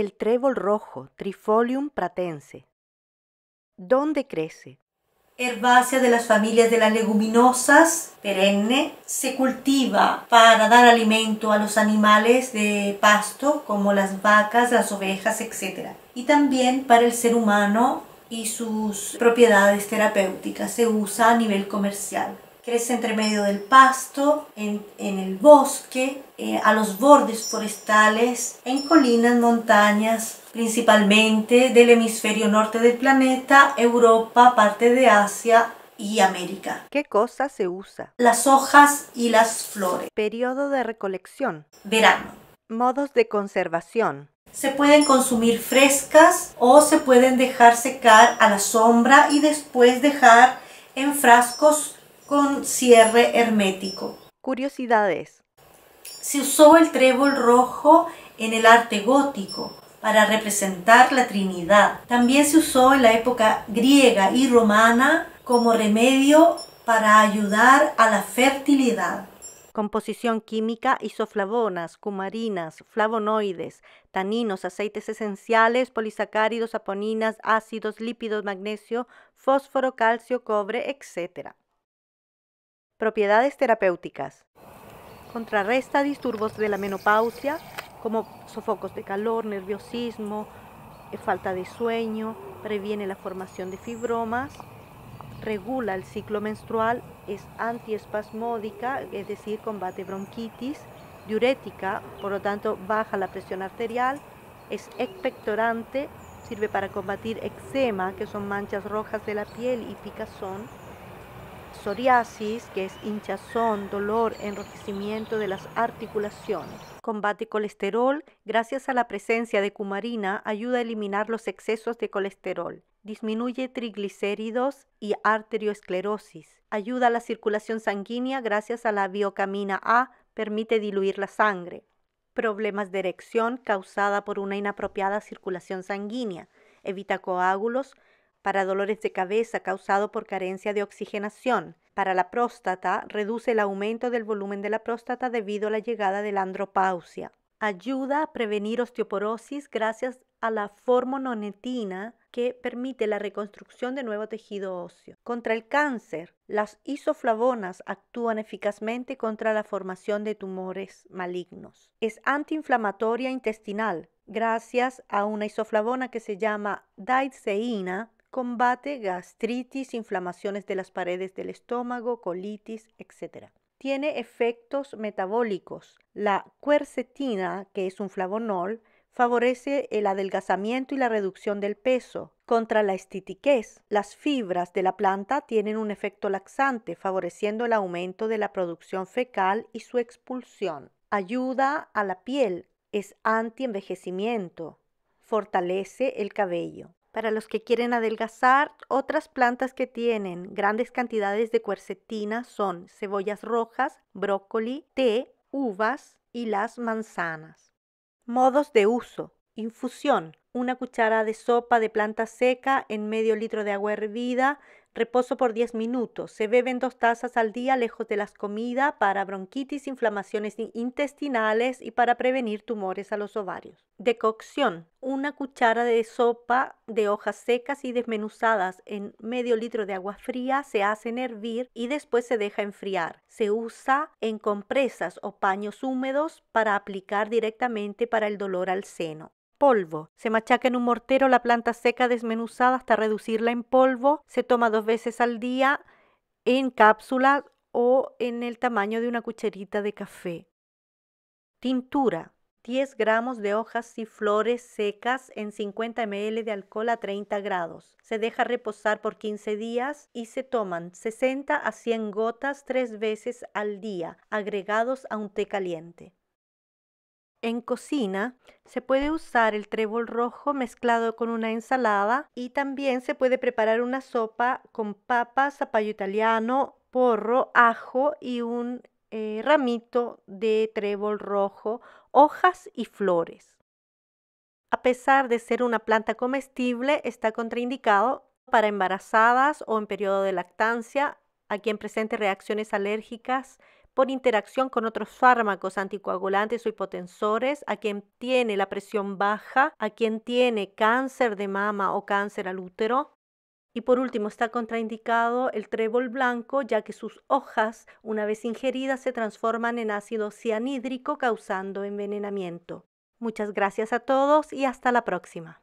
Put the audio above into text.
El trébol rojo, Trifolium pratense. ¿Dónde crece? herbácea de las familias de las leguminosas, perenne, se cultiva para dar alimento a los animales de pasto como las vacas, las ovejas, etc. Y también para el ser humano y sus propiedades terapéuticas. Se usa a nivel comercial crece entre medio del pasto, en, el bosque, eh, a los bordes forestales, en colinas, montañas, principalmente del hemisferio norte del planeta, Europa, parte de Asia y América. ¿Qué cosa se usa? Las hojas y las flores. Periodo de recolección. Verano. Modos de conservación. Se pueden consumir frescas o se pueden dejar secar a la sombra y después dejar en frascos con cierre hermético. Curiosidades. Se usó el trébol rojo en el arte gótico para representar la Trinidad. También se usó en la época griega y romana como remedio para ayudar a la fertilidad. Composición química, isoflavonas, cumarinas, flavonoides, taninos, aceites esenciales, polisacáridos, aponinas, ácidos, lípidos, magnesio, fósforo, calcio, cobre, etc. Propiedades terapéuticas. Contrarresta disturbios de la menopausia como sofocos de calor, nerviosismo, eh, falta de sueño, previene la formación de fibromas, regula el ciclo menstrual, es antiespasmódica, es decir, combate bronquitis, diurética, por lo tanto baja la presión arterial, es expectorante, sirve para combatir eczema, que son manchas rojas de la piel y picazón, psoriasis, que es hinchazón, dolor, enrojecimiento de las articulaciones. Combate colesterol, gracias a la presencia de cumarina, ayuda a eliminar los excesos de colesterol. Disminuye triglicéridos y arteriosclerosis. Ayuda a la circulación sanguínea gracias a la biocamina A, permite diluir la sangre. Problemas de erección causada por una inapropiada circulación sanguínea. Evita coágulos, para dolores de cabeza causado por carencia de oxigenación. Para la próstata, reduce el aumento del volumen de la próstata debido a la llegada de la andropausia. Ayuda a prevenir osteoporosis gracias a la formononetina que permite la reconstrucción de nuevo tejido óseo. Contra el cáncer, las isoflavonas actúan eficazmente contra la formación de tumores malignos. Es antiinflamatoria intestinal gracias a una isoflavona que se llama daidzeína Combate gastritis, inflamaciones de las paredes del estómago, colitis, etc. Tiene efectos metabólicos. La quercetina, que es un flavonol, favorece el adelgazamiento y la reducción del peso. Contra la estitiquez, las fibras de la planta tienen un efecto laxante, favoreciendo el aumento de la producción fecal y su expulsión. Ayuda a la piel, es anti-envejecimiento, fortalece el cabello. Para los que quieren adelgazar, otras plantas que tienen grandes cantidades de cuercetina son cebollas rojas, brócoli, té, uvas y las manzanas. Modos de uso. Infusión. Una cuchara de sopa de planta seca en medio litro de agua hervida Reposo por 10 minutos. Se beben dos tazas al día lejos de las comidas para bronquitis, inflamaciones intestinales y para prevenir tumores a los ovarios. Decocción. Una cuchara de sopa de hojas secas y desmenuzadas en medio litro de agua fría se hacen hervir y después se deja enfriar. Se usa en compresas o paños húmedos para aplicar directamente para el dolor al seno polvo. Se machaca en un mortero la planta seca desmenuzada hasta reducirla en polvo. Se toma dos veces al día en cápsulas o en el tamaño de una cucharita de café. Tintura. 10 gramos de hojas y flores secas en 50 ml de alcohol a 30 grados. Se deja reposar por 15 días y se toman 60 a 100 gotas tres veces al día, agregados a un té caliente. En cocina se puede usar el trébol rojo mezclado con una ensalada y también se puede preparar una sopa con papa, zapallo italiano, porro, ajo y un eh, ramito de trébol rojo, hojas y flores. A pesar de ser una planta comestible, está contraindicado para embarazadas o en periodo de lactancia, a quien presente reacciones alérgicas por interacción con otros fármacos anticoagulantes o hipotensores, a quien tiene la presión baja, a quien tiene cáncer de mama o cáncer al útero. Y por último, está contraindicado el trébol blanco, ya que sus hojas, una vez ingeridas, se transforman en ácido cianhídrico causando envenenamiento. Muchas gracias a todos y hasta la próxima.